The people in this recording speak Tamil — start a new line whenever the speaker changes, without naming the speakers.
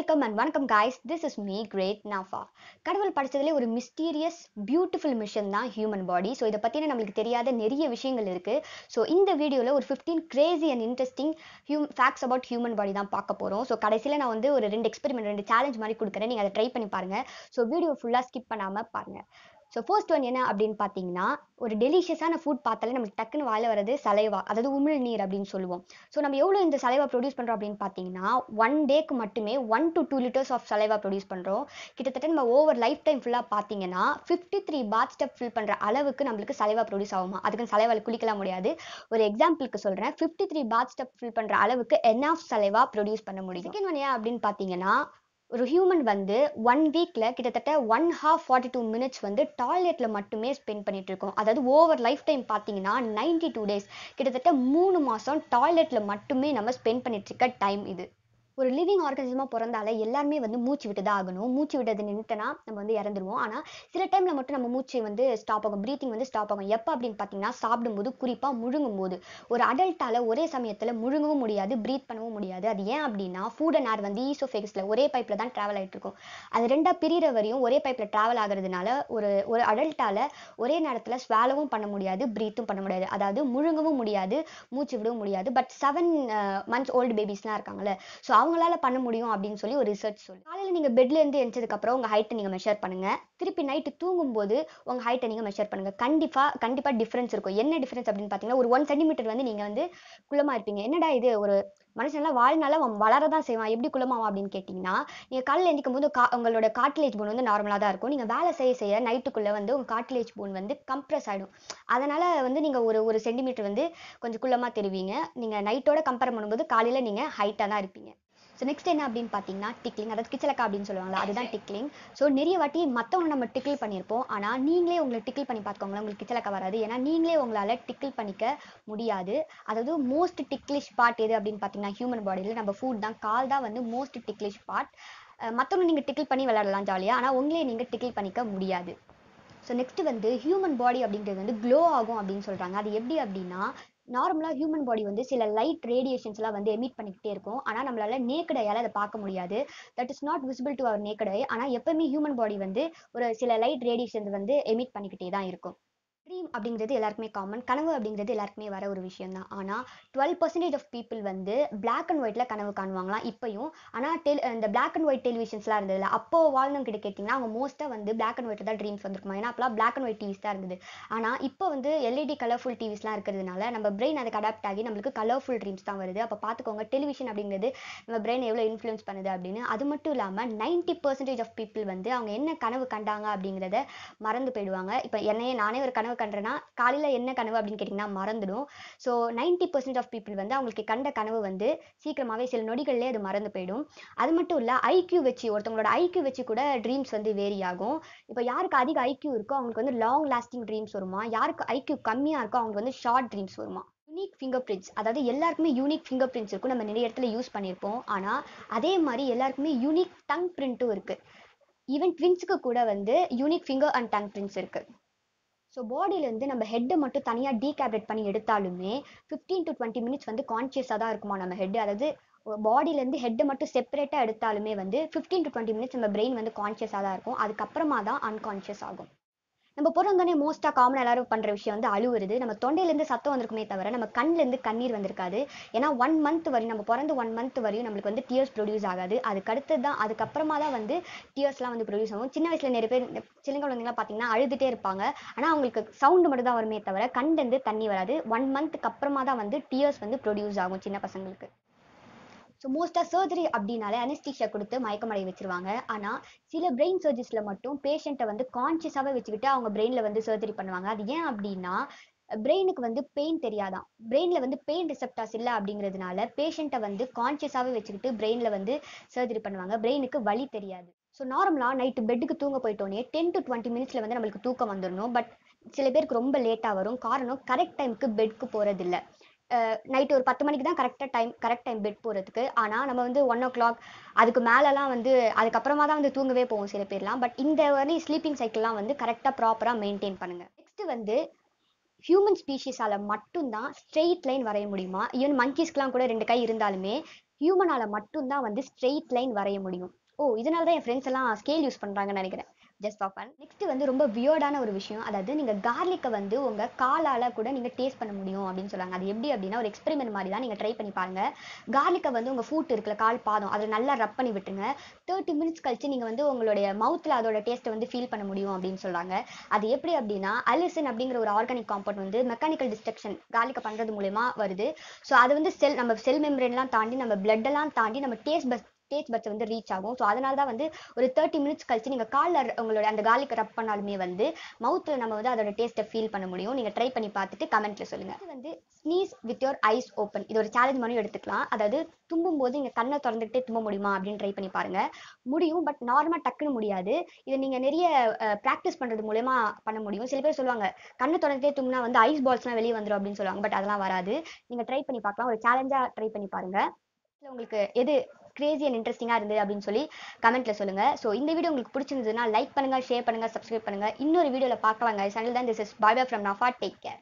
வெல்கம் அண்ட் வணக்கம் guys this is me great நாஃபா கடவுள் படித்ததுலேயே ஒரு மிஸ்டீரியஸ் பியூட்டிஃபுல் மிஷன் தான் ஹியூமன் பாடி ஸோ இதை பற்றின நம்மளுக்கு தெரியாத நிறைய விஷயங்கள் இருக்குது ஸோ இந்த வீடியோவில் ஒரு fifteen crazy and interesting human facts about human body தான் பார்க்க போகிறோம் ஸோ கடைசியில் நான் வந்து ஒரு ரெண்டு எக்ஸ்பெரிமெண்ட் ரெண்டு சேலஞ்ச் மாதிரி கொடுக்குறேன் நீங்கள் அதை ட்ரை பண்ணி பாருங்கள் ஸோ வீடியோ ஃபுல்லாக ஸ்கிப் பண்ணாமல் பாருங்கள் ஸோ ஃபர்ஸ்ட் ஒன் என்ன அப்படின்னு பார்த்தீங்கன்னா ஒரு டெலிஷியஸான ஃபுட் பார்த்தாலே நமக்கு டக்குன்னு வாயில் வர்றது சலைவா அதாவது உமிழ் நீர் அப்படின்னு சொல்லுவோம் ஸோ நம்ம எவ்வளோ இந்த சலைவா ப்ரொடியூஸ் பண்ணுறோம் அப்படின்னு பார்த்தீங்கன்னா ஒன் டேக்கு மட்டுமே one to two litres of saliva produce பண்ணுறோம் கிட்டத்தட்ட நம்ம ஓவர் லைஃப் டைம் ஃபுல்லாக பார்த்தீங்கன்னா fifty three bathtub fill பண்ணுற அளவுக்கு நம்மளுக்கு சலைவா ப்ரொடியூஸ் ஆகுமா அதுக்குன்னு சலைவாவில் குளிக்கலாம் முடியாது ஒரு எக்ஸாம்பிளுக்கு சொல்கிறேன் fifty three bathtub fill பண்ணுற அளவுக்கு என் ஆஃப் சலைவா ப்ரொடியூஸ் பண்ண முடியும் செகண்ட் ஒன் ஏன் அப்படின்னு பார்த்தீங்கன்னா ஒரு ஹியூமன் வந்து ஒன் வீக்கில் கிட்டத்தட்ட one half forty two minutes வந்து டாய்லெட்டில் மட்டுமே ஸ்பெண்ட் பண்ணிட்டு இருக்கோம் அதாவது ஓவர் லைஃப் டைம் பார்த்தீங்கன்னா நைன்டி டூ டேஸ் கிட்டத்தட்ட மூணு மாதம் டாய்லெட்டில் மட்டுமே நம்ம ஸ்பெண்ட் பண்ணிட்டு இருக்க டைம் இது ஒரு லிவிங் ஆர்கனிசமாக பிறந்தாலே எல்லாருமே வந்து மூச்சு விட்டு தான் ஆகணும் மூச்சு விட்டது நின்றுட்டனா நம்ம வந்து இறந்துருவோம் ஆனால் சில டைமில் மட்டும் நம்ம மூச்சு வந்து ஸ்டாப் ஆகும் ப்ரீத்திங் வந்து ஸ்டாப் ஆகும் எப்போ அப்படின்னு பார்த்தீங்கன்னா சாப்பிடும்போது குறிப்பாக முழுங்கும் போது ஒரு அடல்ட்டால் ஒரே சமயத்தில் முழுங்கவும் முடியாது ப்ரீத் பண்ணவும் முடியாது அது ஏன் அப்படின்னா ஃபுட் அண்ட் ஆர் வந்து ஈசோஃபேக்ஸில் ஒரே பைப்பில் தான் ட்ராவல் ஆகிட்டு இருக்கும் அது ரெண்டாக பிரிகிற வரையும் ஒரே பைப்பில் ட்ராவல் ஆகிறதுனால ஒரு ஒரு அடல்ட்டால் ஒரே நேரத்தில் ஸ்வாலவும் பண்ண முடியாது ப்ரீத்தும் பண்ண முடியாது அதாவது முழுங்கவும் முடியாது மூச்சு விடவும் முடியாது பட் செவன் மந்த்ஸ் ஓல்டு பேபிஸ்லாம் இருக்காங்களே ஸோ அவங்களால பண்ண முடியும் அப்படின்னு சொல்லி ஒரு ரிசர்ச் சொல்லு காலையில் நீங்கள் பெட்லேருந்து எழுந்ததுக்கப்புறம் உங்கள் ஹைட்டை நீங்கள் மெஷர் பண்ணுங்க திருப்பி நைட்டு தூங்கும்போது உங்கள் ஹைட்டை நீங்கள் மெஷர் பண்ணுங்க கண்டிப்பாக கண்டிப்பாக டிஃப்ரென்ஸ் இருக்கும் என்ன டிஃப்ரென்ஸ் அப்படின்னு பார்த்தீங்கன்னா ஒரு ஒன் சென்டிமீட்டர் வந்து நீங்கள் வந்து குள்ளமாக இருப்பீங்க என்னடா இது ஒரு மனுஷன்லாம் வாழ்நாள அவன் வளர தான் செய்வான் எப்படி குளமாவான் அப்படின்னு கேட்டிங்கன்னா நீங்கள் காலையில் எந்திக்கும் போது கா உங்களோட காட்டிலேஜ் போன் வந்து நார்மலாக தான் இருக்கும் நீங்கள் வேலை செய்ய செய்ய நைட்டுக்குள்ளே வந்து உங்கள் காட்டிலேஜ் போன் வந்து கம்ப்ரஸ் ஆகிடும் அதனால் வந்து நீங்கள் ஒரு ஒரு சென்டிமீட்டர் வந்து கொஞ்சம் குள்ளமாக தெரிவிங்க நீங்கள் நைட்டோட கம்பேர் பண்ணும்போது காலையில் நீங்கள் ஹைட்டாக தான் இருப்பீங்க ஸோ நெக்ஸ்ட் என்ன அப்படின்னு பார்த்தீங்கன்னா டிக்லிங் அதாவது கிச்சலக்கா அப்படின்னு சொல்லுவாங்களா அதுதான் டிக்லிங் ஸோ நிறைய வாட்டி மற்றவங்க நம்ம டிக்கில் பண்ணியிருப்போம் ஆனால் நீங்களே உங்களை டிக்கில் பண்ணி பார்த்துக்கோங்களேன் உங்களுக்கு கிச்சலக்கா வராது ஏன்னா நீங்களே உங்களால் டிக்கில் பண்ணிக்க முடியாது அதாவது மோஸ்ட் டிக்லிஷ் பார்ட் எது அப்படின்னு பார்த்தீங்கன்னா ஹியூமன் பாடியில் நம்ம ஃபுட் தான் கால் தான் வந்து மோஸ்ட் டிக்லிஷ் பார்ட் மற்றவங்க நீங்கள் டிக்கில் பண்ணி விளையாடலாம் ஜாலியாக ஆனால் உங்களே நீங்கள் டிக்கில் பண்ணிக்க முடியாது ஸோ நெக்ஸ்ட் வந்து ஹியூமன் பாடி அப்படிங்கிறது வந்து க்ளோ ஆகும் அப்படின்னு சொல்கிறாங்க அது எப்படி அப்படின்னா நார்மலாக ஹியூமன் பாடி வந்து சில லைட் ரேடியேஷன்ஸ்லாம் வந்து எமிட் பண்ணிக்கிட்டே இருக்கும் ஆனால் நம்மளால நேக்கட் அதை பார்க்க முடியாது that is not visible to our நேக்கடை ஆனால் எப்பவுமே ஹியூமன் பாடி வந்து ஒரு சில லைட் ரேடியேஷன்ஸ் வந்து எமிட் பண்ணிக்கிட்டே தான் இருக்கும் ட்ரீம் அப்படிங்கிறது எல்லாருக்குமே காமன் கனவு அப்படிங்கிறது எல்லாருக்குமே வர ஒரு விஷயம் தான் ஆனால் டுவெல் பர்சன்டேஜ் ஆஃப் பீப்புள் வந்து பிளாக் அண்ட் ஒயிட்டில் கனவு காணுவாங்களாம் இப்போயும் ஆனால் டெல் இந்த பிளாக் அண்ட் ஒயிட் டெலிவிஷன்ஸ்லாம் இருந்ததில்ல அப்போ வாழ்ந்தவங்க கிட்ட கேட்டிங்கன்னா அவங்க மோஸ்ட்டாக வந்து பிளாக் அண்ட் ஒயிட்டில் தான் ட்ரீம்ஸ் வந்திருக்குமா ஏன்னா அப்போலாம் பிளாக் அண்ட் ஒயிட் டிவிஸ் தான் இருந்தது ஆனால் இப்போ வந்து எல்இடி கலர்ஃபுல் டிவிஸ்லாம் இருக்கிறதுனால நம்ம பிரெயின் அதுக்கு அடாப்ட் ஆகி நம்மளுக்கு கலர்ஃபுல் ட்ரீம்ஸ் தான் வருது அப்போ பார்த்துக்கோங்க டெலிவிஷன் அப்படிங்கிறது நம்ம பிரெயின் எவ்வளோ இன்ஃப்ளூயன்ஸ் பண்ணுது அப்படின்னு அது மட்டும் இல்லாமல் நைன்ட்டி பர்சன்டேஜ் ஆஃப் பீப்புள் வந்து அவங்க என்ன கனவு கண்டாங்க அப்படிங்கிறத மறந்து போயிடுவாங்க இப்போ என்னையே நானே ஒரு கனவு கனவு கண்டுறேன்னா காலையில் என்ன கனவு அப்படின்னு கேட்டிங்கன்னா மறந்துடும் so ninety percent of people வந்து அவங்களுக்கு கண்ட கனவு வந்து சீக்கிரமாகவே சில நொடிகள்லேயே அது மறந்து போயிடும் அது மட்டும் இல்லை ஐக்யூ வச்சு ஒருத்தவங்களோட ஐக்யூ வச்சு கூட ட்ரீம்ஸ் வந்து வேரி ஆகும் இப்போ யாருக்கு அதிக ஐக்யூ இருக்கோ அவங்களுக்கு வந்து லாங் லாஸ்டிங் ட்ரீம்ஸ் வருமா யாருக்கு ஐக்யூ கம்மியாக இருக்கோ அவங்களுக்கு வந்து ஷார்ட் ட்ரீம்ஸ் வருமா யூனிக் ஃபிங்கர் பிரிண்ட்ஸ் அதாவது எல்லாருக்குமே யூனிக் ஃபிங்கர் பிரிண்ட்ஸ் இருக்கும் நம்ம நிறைய இடத்துல யூஸ் பண்ணியிருப்போம் ஆனால் அதே மாதிரி எல்லாருக்குமே யூனிக் டங் பிரிண்ட்டும் இருக்குது ஈவன் ட்வின்ஸுக்கு கூட வந்து unique finger and tongue prints இருக்குது ஸோ பாடியிலேருந்து நம்ம ஹெட்டை மட்டும் தனியாக டீகேப்ரேட் பண்ணி எடுத்தாலுமே ஃபிஃப்டீன் டு டுவெண்ட்டி மினிட்ஸ் வந்து கான்சியஸாக தான் இருக்குமா நம்ம ஹெட் அதாவது பாடியிலேருந்து ஹெட்டை மட்டும் செப்பரேட்டாக எடுத்தாலுமே வந்து ஃபிஃப்டீன் டு டுவெண்ட்டி மினிட்ஸ் நம்ம பிரெயின் வந்து கான்ஷியஸாக தான் இருக்கும் அதுக்கப்புறமா தான் அன்கான்ஷியஸ் ஆகும் நம்ம பிறந்தோடனே மோஸ்ட்டாக காமனாக எல்லாரும் பண்ணுற விஷயம் வந்து அழுவுறது நம்ம தொண்டையிலேருந்து சத்தம் வந்திருக்குமே தவிர நம்ம கண்ணிலேருந்து கண்ணீர் வந்திருக்காது ஏன்னா ஒன் மந்த் வரையும் நம்ம பிறந்து ஒன் மந்த் வரையும் நம்மளுக்கு வந்து டியர்ஸ் ப்ரொடியூஸ் ஆகாது அதுக்கு அடுத்து தான் அதுக்கப்புறமா தான் வந்து டியர்ஸ்லாம் வந்து ப்ரொடியூஸ் ஆகும் சின்ன வயசில் நிறைய பேர் சின்ன குழந்தைங்களாம் பார்த்தீங்கன்னா அழுதுகிட்டே இருப்பாங்க ஆனால் அவங்களுக்கு சவுண்டு மட்டும் தான் வருமே தவிர கண்ணிலேருந்து தண்ணி வராது ஒன் மந்த்துக்கு அப்புறமா தான் வந்து டியர்ஸ் வந்து ப்ரொடியூஸ் ஆகும் சின்ன பசங்களுக்கு ஸோ மோஸ்ட்டாக சர்ஜரி அப்படின்னாலே அனஸ்தீஷியா கொடுத்து மயக்கமடைய வச்சிருவாங்க ஆனால் சில பிரெயின் சர்ஜரிஸில் மட்டும் பேஷண்ட்டை வந்து கான்ஷியஸாகவே வச்சுக்கிட்டு அவங்க பிரெயினில் வந்து சர்ஜரி பண்ணுவாங்க அது ஏன் அப்படின்னா பிரெயினுக்கு வந்து பெயின் தெரியாதான் பிரெயினில் வந்து பெயின் ரிசெப்டாஸ் இல்லை அப்படிங்கிறதுனால பேஷண்ட்டை வந்து கான்ஷியஸாகவே வச்சுக்கிட்டு பிரெயினில் வந்து சர்ஜரி பண்ணுவாங்க பிரெயினுக்கு வழி தெரியாது ஸோ நார்மலாக நைட்டு பெட்டுக்கு தூங்க போயிட்டோன்னே டென் டு டுவெண்ட்டி மினிட்ஸில் வந்து நம்மளுக்கு தூக்கம் வந்துடணும் பட் சில பேருக்கு ரொம்ப லேட்டாக வரும் காரணம் கரெக்ட் டைமுக்கு பெட்க்கு போகிறதில்ல நைட்டு ஒரு பத்து மணிக்கு தான் கரெக்டாக டைம் கரெக்ட் டைம் பெட் போகிறதுக்கு ஆனால் நம்ம வந்து ஒன் ஓ கிளாக் அதுக்கு மேலெலாம் வந்து அதுக்கப்புறமா தான் வந்து தூங்கவே போவோம் சில பேர்லாம் பட் இந்த வந்து ஸ்லீப்பிங் சைக்கிள்லாம் வந்து கரெக்டாக ப்ராப்பராக மெயின்டைன் பண்ணுங்கள் நெக்ஸ்ட்டு வந்து ஹியூமன் ஸ்பீஷீஸால் மட்டும்தான் ஸ்ட்ரெயிட் லைன் வரைய முடியுமா ஈவன் மங்கீஸ்க்குலாம் கூட ரெண்டு கை இருந்தாலுமே ஹியூமனால் மட்டும்தான் வந்து ஸ்ட்ரெயிட் லைன் வரைய முடியும் ஓ இதனால தான் என் ஃப்ரெண்ட்ஸ் எல்லாம் ஸ்கேல் யூஸ் பண்ணுறாங்கன்னு நினைக்கிறேன் ஜஸ்ட் ஃபார் நெக்ஸ்ட் வந்து ரொம்ப வியர்டான ஒரு விஷயம் அதாவது நீங்க கார்லிக்கை வந்து உங்க காலால கூட நீங்க டேஸ்ட் பண்ண முடியும் அப்படின்னு சொல்றாங்க அது எப்படி அப்படின்னா ஒரு எக்ஸ்பெரிமெண்ட் மாதிரி தான் நீங்க ட்ரை பண்ணி பாருங்க கார்லிக்கை வந்து உங்க ஃபுட் இருக்குல்ல கால் பாதம் அதை நல்லா ரப் பண்ணி விட்டுருங்க தேர்ட்டி மினிட்ஸ் கழிச்சு நீங்க வந்து உங்களுடைய மவுத்ல அதோட டேஸ்ட்டை வந்து ஃபீல் பண்ண முடியும் அப்படின்னு சொல்றாங்க அது எப்படி அப்படின்னா அலிசன் அப்படிங்கிற ஒரு ஆர்கானிக் காம்பவுண்ட் வந்து மெக்கானிக்கல் டிஸ்ட்ரக்ஷன் கார்லிக்கை பண்றது மூலயமா வருது ஸோ அது வந்து செல் நம்ம செல் மெம்பரேன்லாம் தாண்டி நம்ம எல்லாம் தாண்டி நம்ம டேஸ்ட் பஸ் டேஸ்ட் பட்ஸ் வந்து ரீச் ஆகும் ஸோ அதனால தான் வந்து ஒரு தேர்ட்டி மினிட்ஸ் கழிச்சு நீங்கள் காலில் உங்களோட அந்த கார்லிக் ரப் பண்ணாலுமே வந்து மவுத்தில் நம்ம வந்து அதோட டேஸ்ட்டை ஃபீல் பண்ண முடியும் நீங்கள் ட்ரை பண்ணி பார்த்துட்டு கமெண்ட்டில் சொல்லுங்கள் இது வந்து sneeze with your eyes open இது ஒரு சேலஞ்ச் மாதிரி எடுத்துக்கலாம் அதாவது தும்பும் போது நீங்கள் கண்ணை திறந்துக்கிட்டே தும்ப முடியுமா அப்படின்னு ட்ரை பண்ணி பாருங்க முடியும் பட் நார்மலாக டக்குன்னு முடியாது இதை நீங்கள் நிறைய ப்ராக்டிஸ் பண்ணுறது மூலயமா பண்ண முடியும் சில பேர் சொல்லுவாங்க கண்ணை திறந்துட்டே தும்புனா வந்து ஐஸ் பால்ஸ்லாம் வெளியே வந்துடும் அப்படின்னு சொல்லுவாங்க பட் அதெல்லாம் வராது நீங்கள் ட்ரை பண்ணி பார்க்கலாம் ஒரு சேலஞ்சாக ட்ரை பண்ணி பாருங்க உங்களுக்கு எது கிரேசி அண்ட் இன்ட்ரெஸ்டிங்காக இருந்தது அப்படின்னு சொல்லி கமெண்ட்டில் சொல்லுங்கள் ஸோ இந்த வீடியோ உங்களுக்கு பிடிச்சிருந்ததுன்னா லைக் பண்ணுங்க ஷேர் பண்ணுங்க சப்ஸ்கிரைப் பண்ணுங்க இன்னொரு வீடியோவில் பார்க்கலாங்க சேனல் தான் this is bye bye from நாஃபா டேக் கேர்